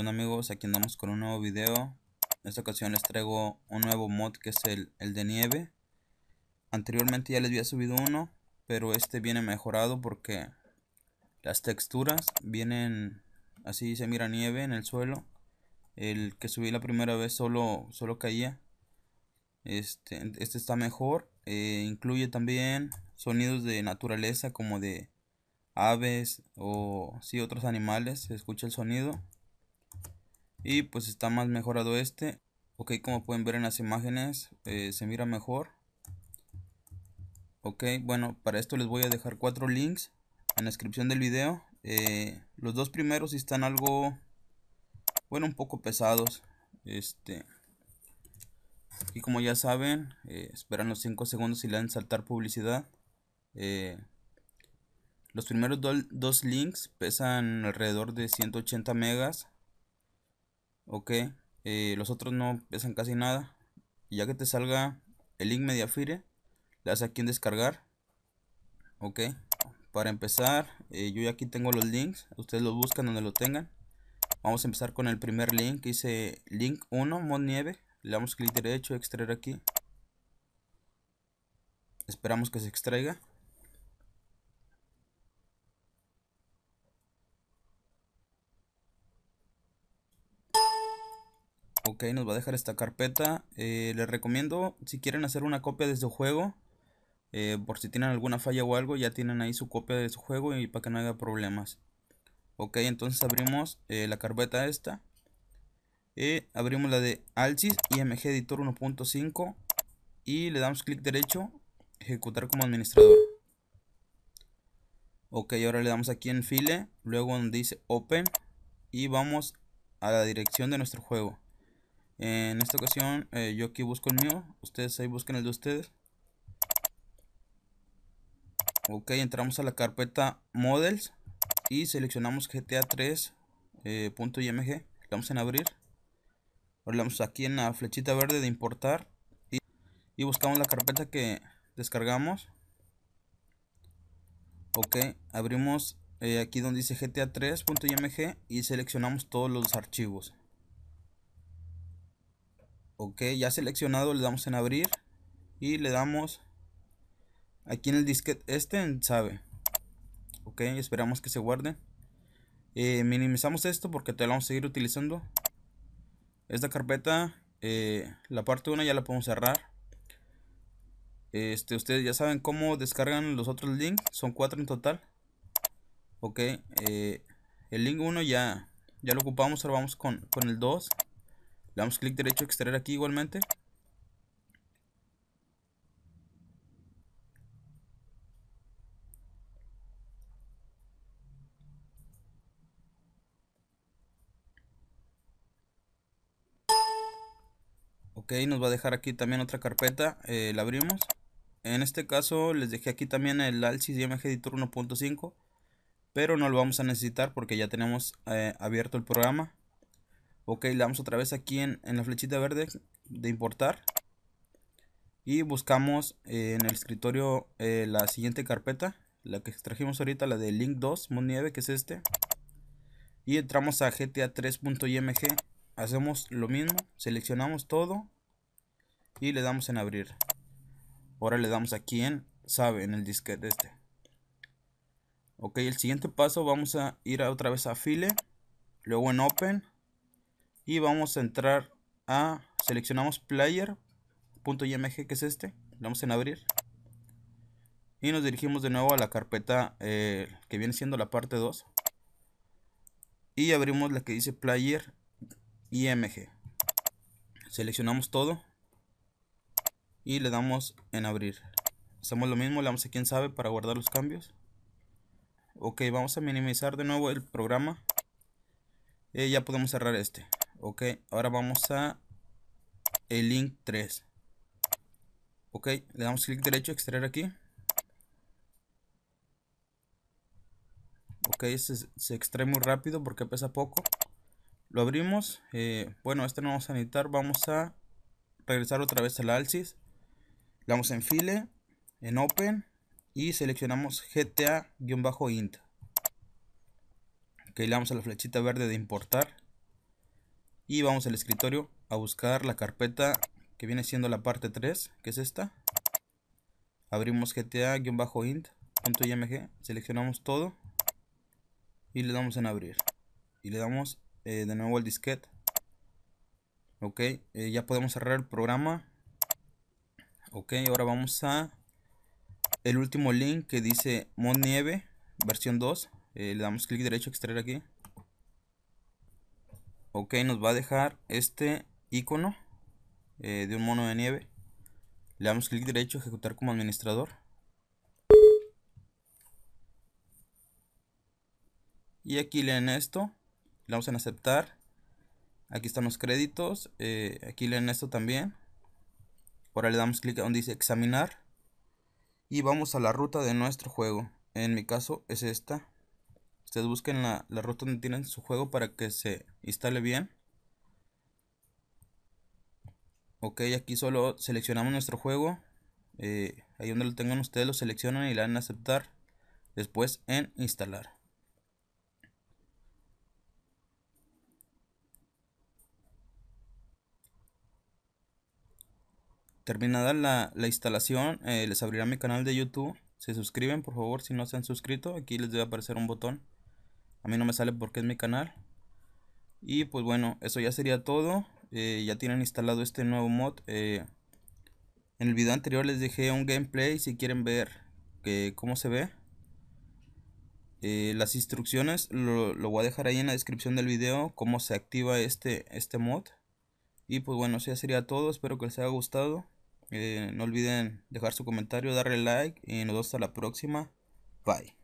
hola amigos? Aquí andamos con un nuevo video. En esta ocasión les traigo un nuevo mod que es el, de nieve. Anteriormente ya les había subido uno, pero este viene mejorado porque las texturas vienen así se mira nieve en el suelo. El que subí la primera vez solo, solo caía. Este, este está mejor. Eh, incluye también sonidos de naturaleza como de aves o si otros animales. Se escucha el sonido y pues está más mejorado este ok como pueden ver en las imágenes eh, se mira mejor ok bueno para esto les voy a dejar cuatro links en la descripción del video eh, los dos primeros están algo bueno un poco pesados este y como ya saben eh, esperan los 5 segundos y le dan saltar publicidad los primeros dos links pesan alrededor de 180 megas Ok, eh, los otros no pesan casi nada. ya que te salga el link Mediafire, le das aquí en descargar. Ok, para empezar, eh, yo ya aquí tengo los links. Ustedes los buscan donde lo tengan. Vamos a empezar con el primer link que dice link 1, mod nieve. Le damos clic derecho, extraer aquí. Esperamos que se extraiga. Ok, nos va a dejar esta carpeta. Eh, les recomiendo, si quieren hacer una copia de su juego, eh, por si tienen alguna falla o algo, ya tienen ahí su copia de su juego y para que no haya problemas. Ok, entonces abrimos eh, la carpeta esta. abrimos la de Alcis IMG Editor 1.5 y le damos clic derecho, ejecutar como administrador. Ok, ahora le damos aquí en file, luego donde dice Open y vamos a la dirección de nuestro juego. En esta ocasión eh, yo aquí busco el mío, ustedes ahí busquen el de ustedes. Ok, entramos a la carpeta Models y seleccionamos GTA 3.img, eh, le damos en abrir. Ahora aquí en la flechita verde de importar y, buscamos la carpeta que descargamos. Ok, abrimos eh, aquí donde dice GTA 3.img y seleccionamos todos los archivos ok ya seleccionado le damos en abrir y le damos aquí en el disquete este en sabe ok esperamos que se guarde eh, minimizamos esto porque te lo vamos a seguir utilizando esta carpeta eh, la parte 1 ya la podemos cerrar este ustedes ya saben cómo descargan los otros links son 4 en total ok eh, el link 1 ya ya lo ocupamos ahora vamos con, con el 2 le damos clic derecho a extraer aquí igualmente. Ok, nos va a dejar aquí también otra carpeta, eh, la abrimos. En este caso les dejé aquí también el alcis IMG Editor 1.5, pero no lo vamos a necesitar porque ya tenemos eh, abierto el programa ok le damos otra vez aquí en, en la flechita verde de importar y buscamos eh, en el escritorio eh, la siguiente carpeta la que extrajimos ahorita la de link 2 Nieve, que es este y entramos a gta 3.img hacemos lo mismo seleccionamos todo y le damos en abrir ahora le damos aquí en sabe en el disquete este ok el siguiente paso vamos a ir otra vez a file luego en open y vamos a entrar a seleccionamos player.img que es este le damos en abrir y nos dirigimos de nuevo a la carpeta eh, que viene siendo la parte 2 y abrimos la que dice player.img. seleccionamos todo y le damos en abrir hacemos lo mismo le damos a quien sabe para guardar los cambios ok vamos a minimizar de nuevo el programa Y eh, ya podemos cerrar este ok ahora vamos a el link 3 ok le damos clic derecho a extraer aquí ok se, se extrae muy rápido porque pesa poco lo abrimos eh, bueno este no vamos a necesitar vamos a regresar otra vez al ALSIS. le damos en file en open y seleccionamos gta-int ok le damos a la flechita verde de importar y vamos al escritorio a buscar la carpeta que viene siendo la parte 3, que es esta. Abrimos gta intymg seleccionamos todo y le damos en abrir. Y le damos eh, de nuevo al disquete. Ok, eh, ya podemos cerrar el programa. Ok, ahora vamos a el último link que dice Mod Nieve versión 2. Eh, le damos clic derecho, extraer aquí ok nos va a dejar este icono eh, de un mono de nieve le damos clic derecho ejecutar como administrador y aquí leen esto le damos en aceptar aquí están los créditos eh, aquí leen esto también ahora le damos clic donde dice examinar y vamos a la ruta de nuestro juego en mi caso es esta Ustedes busquen la, la ruta donde tienen su juego para que se instale bien. Ok, aquí solo seleccionamos nuestro juego. Eh, ahí donde lo tengan ustedes lo seleccionan y le dan aceptar. Después en instalar. Terminada la, instalación, eh, les abrirá mi canal de YouTube. Se suscriben, por favor, si no se han suscrito. Aquí les debe aparecer un botón a mí no me sale porque es mi canal. Y pues bueno, eso ya sería todo. Eh, ya tienen instalado este nuevo mod. Eh, en el video anterior les dejé un gameplay si quieren ver que, cómo se ve. Eh, las instrucciones lo, voy a dejar ahí en la descripción del video cómo se activa este, este mod. Y pues bueno, eso ya sería todo. Espero que les haya gustado. no olviden dejar su comentario, darle like y nos vemos hasta la próxima. Bye.